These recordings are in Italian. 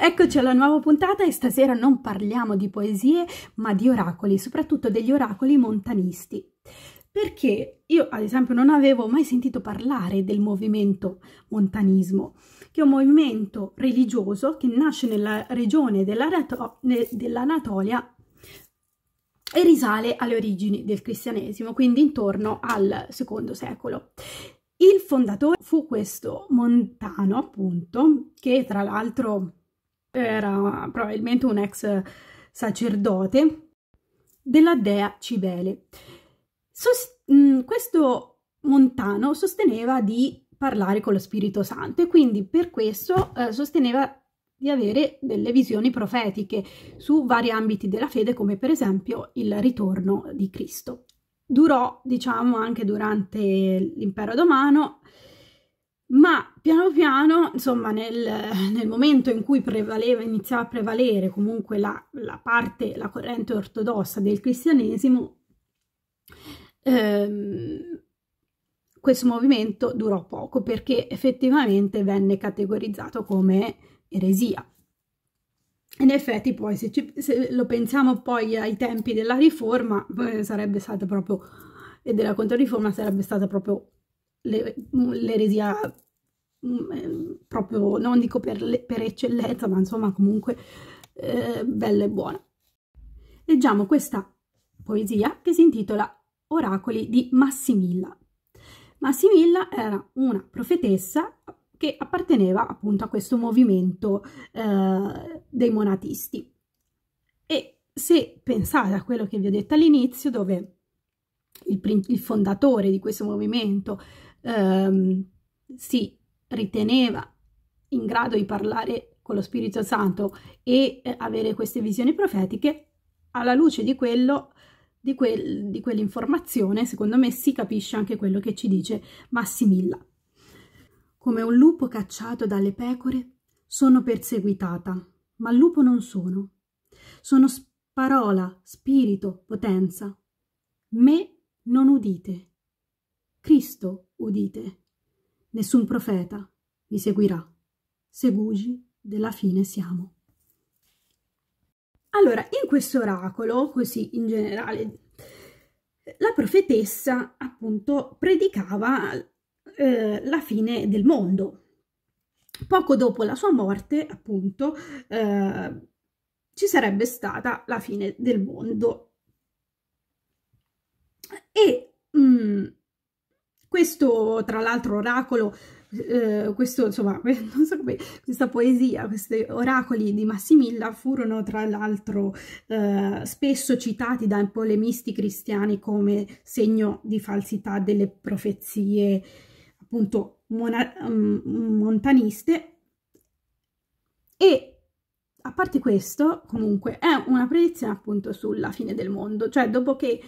Eccoci alla nuova puntata e stasera non parliamo di poesie ma di oracoli, soprattutto degli oracoli montanisti. Perché io ad esempio non avevo mai sentito parlare del movimento montanismo, che è un movimento religioso che nasce nella regione dell'Anato- dell'Anatolia e risale alle origini del cristianesimo, quindi intorno al secondo secolo. Il fondatore fu questo Montano, appunto, che tra l'altro era probabilmente un ex sacerdote della dea Cibele. Sos- mh, mm, questo Montano sosteneva di parlare con lo Spirito Santo e quindi per questo eh, sosteneva di avere delle visioni profetiche su vari ambiti della fede come per esempio il ritorno di Cristo. Durò, diciamo, anche durante l'impero romano ma piano piano, insomma, nel, nel momento in cui iniziava a prevalere comunque la, la, parte, la corrente ortodossa del cristianesimo, ehm, questo movimento durò poco perché effettivamente venne categorizzato come eresia. In effetti poi se, ci, se lo pensiamo poi ai tempi della riforma sarebbe stata proprio e della controriforma sarebbe stata proprio Mm, l'eresia mm, eh, proprio, non dico per, per, eccellenza, ma insomma comunque eh, bella e buona. Leggiamo questa poesia che si intitola Oracoli di Massimilla. Massimilla era una profetessa che apparteneva appunto a questo movimento eh, dei monatisti. E se pensate a quello che vi ho detto all'inizio, dove il, il fondatore di questo movimento ehm, si riteneva in grado di parlare con lo Spirito Santo e eh, avere queste visioni profetiche, alla luce di quello di, quel, di quell'informazione, secondo me si capisce anche quello che ci dice Massimilla. Come un lupo cacciato dalle pecore, sono perseguitata, ma lupo non sono. Sono parola, spirito, potenza. Me non udite. Cristo, udite. Nessun profeta mi seguirà. Segugi della fine siamo. Allora, in questo oracolo, così in generale, la profetessa appunto predicava eh, la fine del mondo. Poco dopo la sua morte, appunto, eh, ci sarebbe stata la fine del mondo. E mh, mm, questo, tra l'altro, oracolo, eh, questo, insomma, so come, questa poesia, questi oracoli di Massimilla furono, tra l'altro, eh, spesso citati da polemisti cristiani come segno di falsità delle profezie, appunto, mm, montaniste. E a parte questo, comunque, è una predizione appunto sulla fine del mondo, cioè dopo che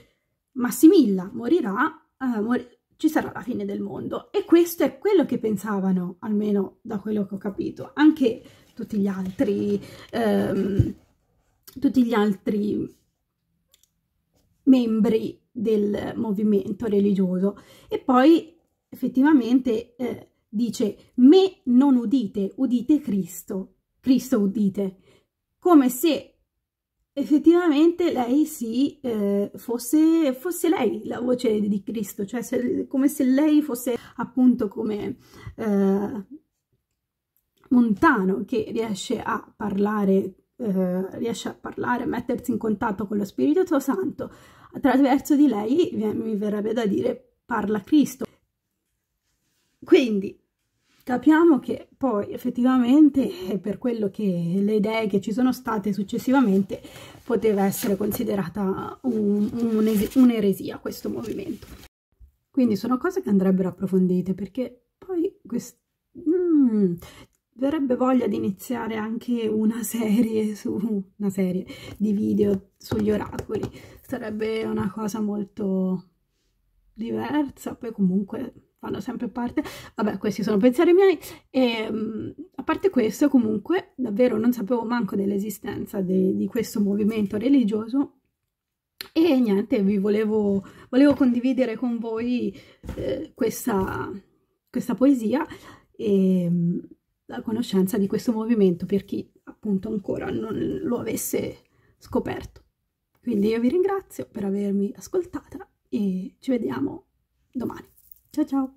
Massimilla morirà, eh, mor ci sarà la fine del mondo. E questo è quello che pensavano, almeno da quello che ho capito, anche tutti gli altri, ehm, tutti gli altri membri del movimento religioso. E poi effettivamente eh, dice, me non udite, udite Cristo, Cristo udite, come se effettivamente lei sì, eh, fosse, fosse, lei la voce di Cristo, cioè se, come se lei fosse appunto come eh, Montano che riesce a parlare, eh, riesce a parlare, a mettersi in contatto con lo Spirito Santo, attraverso di lei mi verrebbe da dire parla Cristo. Quindi capiamo che poi effettivamente per quello che le idee che ci sono state successivamente poteva essere considerata un'eresia questo movimento. Quindi sono cose che andrebbero approfondite perché poi mm, verrebbe voglia di iniziare anche una serie su una serie di video sugli oracoli. Sarebbe una cosa molto diversa, poi comunque fanno sempre parte, vabbè questi sono pensieri miei, e ehm, a parte questo comunque davvero non sapevo manco dell'esistenza de di questo movimento religioso e niente, vi volevo, volevo condividere con voi eh, questa, questa, poesia e mm, la conoscenza di questo movimento per chi appunto ancora non lo avesse scoperto. Quindi io vi ringrazio per avermi ascoltata e ci vediamo domani. 悄悄。